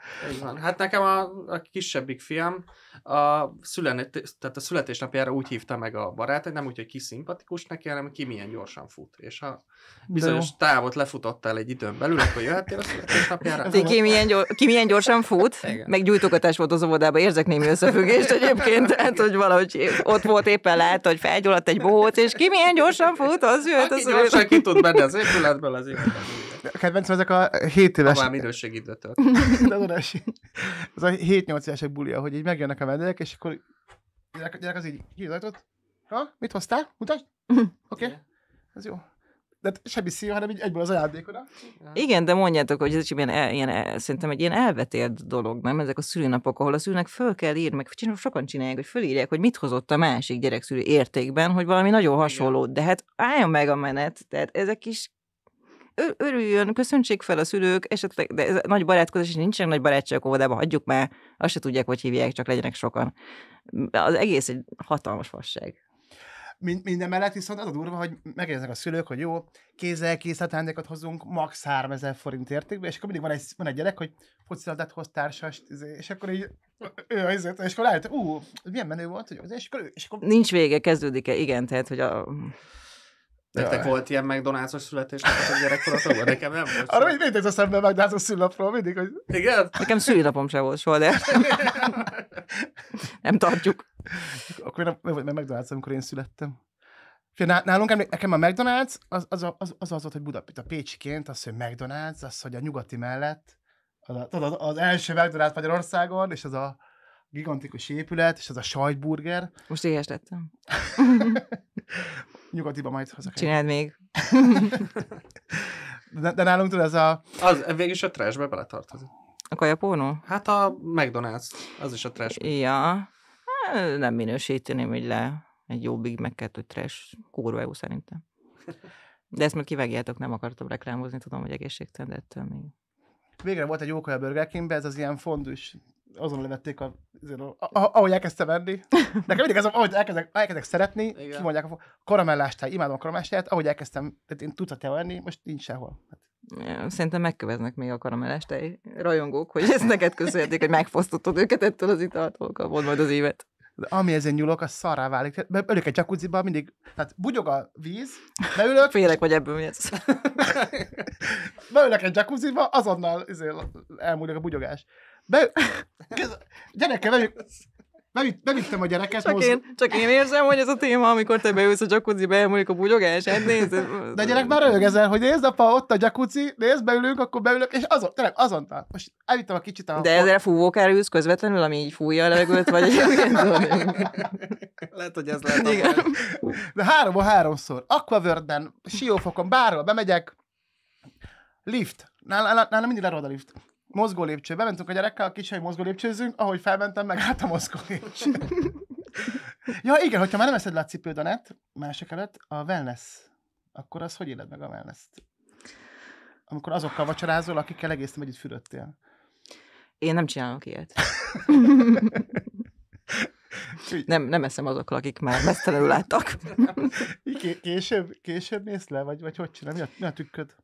Hát nekem a, a kisebbik fiam, a szülen, tehát a születésnapjára úgy hívta meg a barát, nem úgy, hogy ki szimpatikus neki, hanem ki milyen gyorsan fut. És ha bizonyos távot lefutottál egy időn belül, akkor jöhetél a születésnapjára. Ki, ki, milyen gyor, ki milyen gyorsan fut, Igen. meg gyújtogatás volt az óvodában, érzek némi összefüggést egyébként, tehát hogy valahogy ott volt éppen lehet, hogy felgyulladt egy bohóc, és ki milyen gyorsan fut, az jöhet. Aki az gyorsan ő. ki tud benne az épületből, az épületből kedvencem ezek a 7 éves... Havám idősegítőtök. Ez a 7-8 évesek bulia, hogy így megjönnek a vendégek, és akkor gyerek, gyerek az így hírzatot. Ha? Mit hoztál? Mutasd? Oké. Okay. Ez jó. De semmi szív, hanem így egyből az ajándékoda. Igen, de mondjátok, hogy ez is ilyen, el, ilyen el, szerintem egy ilyen elvetélt dolog, nem? Ezek a szülőnapok, ahol a szülőnek föl kell írni, meg sokan csinálják, hogy fölírják, hogy mit hozott a másik gyerekszülő értékben, hogy valami nagyon hasonló, Igen. de hát álljon meg a menet, tehát ezek is örüljön, köszöntsék fel a szülők, esetleg, de ez nagy barátkozás, és nincsen nagy barátságok óvodában, hagyjuk már, azt se tudják, hogy hívják, csak legyenek sokan. Az egész egy hatalmas fasság. Mind, minden mellett viszont az a durva, hogy megérznek a szülők, hogy jó, kézzel készített ajándékot hozunk, max. 3000 forint értékben, és akkor mindig van egy, van egy gyerek, hogy fociladat hoz társast, izé, és akkor így ő az, izé, és akkor lehet, ú, milyen menő volt, hogy és akkor, és akkor... Nincs vége, kezdődik-e, igen, tehát, hogy a Nektek Jaj. volt ilyen McDonald's-os születésnapot a gyerekkorotokban? Nekem nem volt. Arra hogy mindig eszembe McDonald's-os szülnapról, mindig, hogy... Igen? Nekem szülinapom sem volt soha, de nem tartjuk. Akkor nem, nem volt McDonald's, amikor én születtem. Nálunk nekem a McDonald's az az, az, az, az volt, hogy Budapest, a Pécsiként az, hogy McDonald's, az, hogy a nyugati mellett, az, a, az, az első McDonald's Magyarországon, és az a gigantikus épület, és az a sajtburger. Most éhes lettem. Nyugatiba majd hozok. Csináld még. de, de, nálunk tudod, ez a... Az végül is a trashbe beletartozik. A kajapónó? Hát a McDonald's, az is a trash. Ja, hát, nem minősíteném hogy le egy jó Big mac kell hogy trash. Kurva jó szerintem. De ezt majd kivegjátok, nem akartam reklámozni, tudom, hogy egészségtelen, de ettől még. Végre volt egy jó kaja Burger be ez az ilyen fondus azon levették, a, a, a, ahogy elkezdte venni. Nekem mindig ez, ahogy elkezdek, elkezdek szeretni, Igen. kimondják a karamellástáj, imádom a karamellástáját, ahogy elkezdtem, tehát én tudhatja venni, most nincs sehol. Hát. szerintem megköveznek még a karamellástáj rajongók, hogy ezt neked köszönhetik, hogy megfosztottad őket ettől az italtól, kapod majd az évet. De ami ezen nyúlok, az szarrá válik. ölök egy jacuzziba, mindig, tehát bugyog a víz, beülök. Félek, hogy ebből mi ez. beülök egy jacuzziba, azonnal izé, elmúlik a bugyogás. Be... Gyerekkel, vegyük... bevittem a gyereket. Csak, én, csak én érzem, hogy ez a téma, amikor te beülsz a Jacuzzi elmúlik a bugyogás, hát nézd. De a gyerek már röhög ezzel, hogy nézd, apa, ott a jacuzzi, nézd, beülünk, akkor beülök, és azon, tényleg azonnal. Most elvittem a kicsit a... De ezzel fúvókára ülsz közvetlenül, ami így fújja a levegőt, vagy ilyen Lehet, hogy ez lehet. Igen. De három háromszor. Aquavörden, siófokon, bárhol bemegyek, lift. Nálam, nálam mindig lerold a lift mozgó lépcső. Bementünk a gyerekkel, a kicsi mozgó lépcsőzünk, ahogy felmentem, megállt a mozgó lépcső. ja, igen, hogyha már nem eszed le a cipődönet, mások előtt, a wellness, akkor az hogy éled meg a wellness-t? Amikor azokkal vacsorázol, akikkel egész nem együtt fürödtél. Én nem csinálok ilyet. nem, nem eszem azokkal, akik már mesztelenül láttak. Később, később mész le, vagy, vagy hogy csinál? Mi a, mi a tükköd?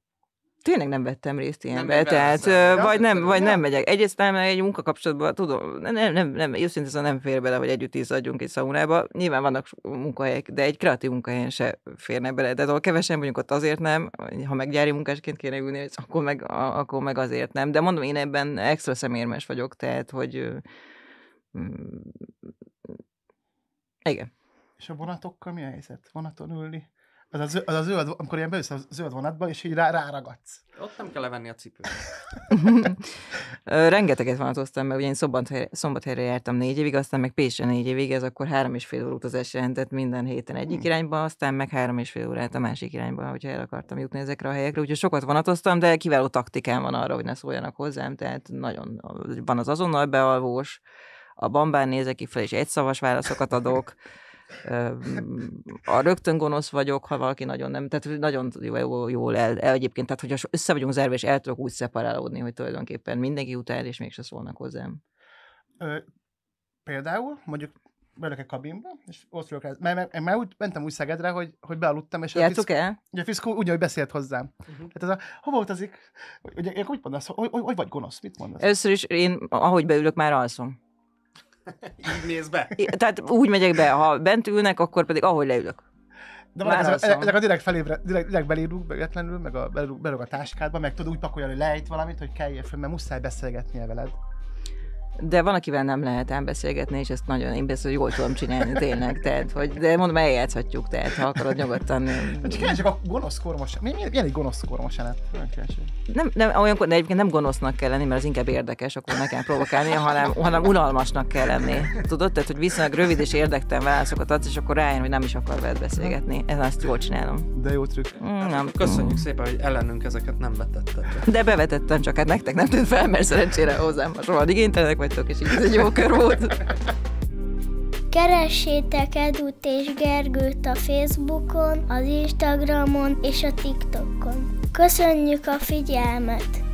tényleg nem vettem részt ilyenbe, nem tehát nem vagy, nem, vagy nem megyek. Egyrészt nem, egy munkakapcsolatban tudom, nem, nem, nem, őszintén szóval nem fér bele, hogy együtt izzadjunk egy szaunába. Nyilván vannak munkahelyek, de egy kreatív munkahelyen se férne bele. de ahol kevesen vagyunk, ott azért nem, ha meg gyári munkásként kéne ülni, akkor meg, akkor meg azért nem. De mondom, én ebben extra szemérmes vagyok, tehát, hogy mm, igen. És a vonatokkal mi a helyzet? Vonaton ülni? Az a, zöld, az a zöld, amikor ilyen beülsz a zöld vonatba, és így rá, ráragadsz. Ott nem kell levenni a cipőt. Rengeteget vonatoztam, mert ugye én szombathelyre, szombathelyre jártam négy évig, aztán meg Pécsre négy évig, ez akkor három és fél óra utazás jelentett minden héten egyik hmm. irányba, aztán meg három és fél órát a másik irányba, hogyha el akartam jutni ezekre a helyekre. Úgyhogy sokat vonatoztam, de kiváló taktikám van arra, hogy ne szóljanak hozzám, tehát nagyon van az azonnal bealvós, a bambán nézek ki fel, és egyszavas válaszokat adok a rögtön gonosz vagyok, ha valaki nagyon nem, tehát nagyon jól, jól el, el, egyébként, tehát hogyha össze vagyunk zárva, és el tudok úgy szeparálódni, hogy tulajdonképpen mindenki utál, és mégsem szólnak hozzám. Ö, például, mondjuk belök egy kabinba, és ott ülök el. Mert, mert, mert úgy mentem úgy Szegedre, hogy, hogy bealudtam, és a fiszkó, ugye a fiszkó hogy beszélt hozzám. Uh-huh. Hát ez a, hova utazik? Ugye, úgy mondasz, hogy, hogy, hogy vagy gonosz, mit mondasz? Először is én, ahogy beülök, már alszom. Így néz be? Tehát úgy megyek be, ha bent ülnek, akkor pedig ahogy leülök. De van ezek, ezek, a direkt, felébre, direkt, direkt belírunk, meg a, belug, belug a táskádba, meg tudod úgy pakolni lejt valamit, hogy kell, fel, mert muszáj beszélgetnie veled de van, akivel nem lehet ám beszélgetni, és ezt nagyon én hogy jól tudom csinálni tényleg, tehát, hogy, de mondom, eljátszhatjuk, tehát ha akarod nyugodtan. Csak csak a gonosz kormos, mi, mi, milyen egy gonosz kormos elem? Nem, nem, olyankor, de egyébként nem gonosznak kell lenni, mert az inkább érdekes, akkor meg kell provokálni, hanem, hanem unalmasnak kell lenni. Tudod, tehát, hogy viszonylag rövid és érdektelen válaszokat adsz, és akkor rájön, hogy nem is akar veled beszélgetni. Ez azt jól csinálom. De jó trükk. Mm, nem. Köszönjük szépen, hogy ellenünk ezeket nem vetettem. De bevetettem, csak hát nektek nem tűnt fel, mert szerencsére hozzám soha igénytelenek vagytok, és így ez egy jó kör volt. Keressétek Edut és Gergőt a Facebookon, az Instagramon és a TikTokon. Köszönjük a figyelmet!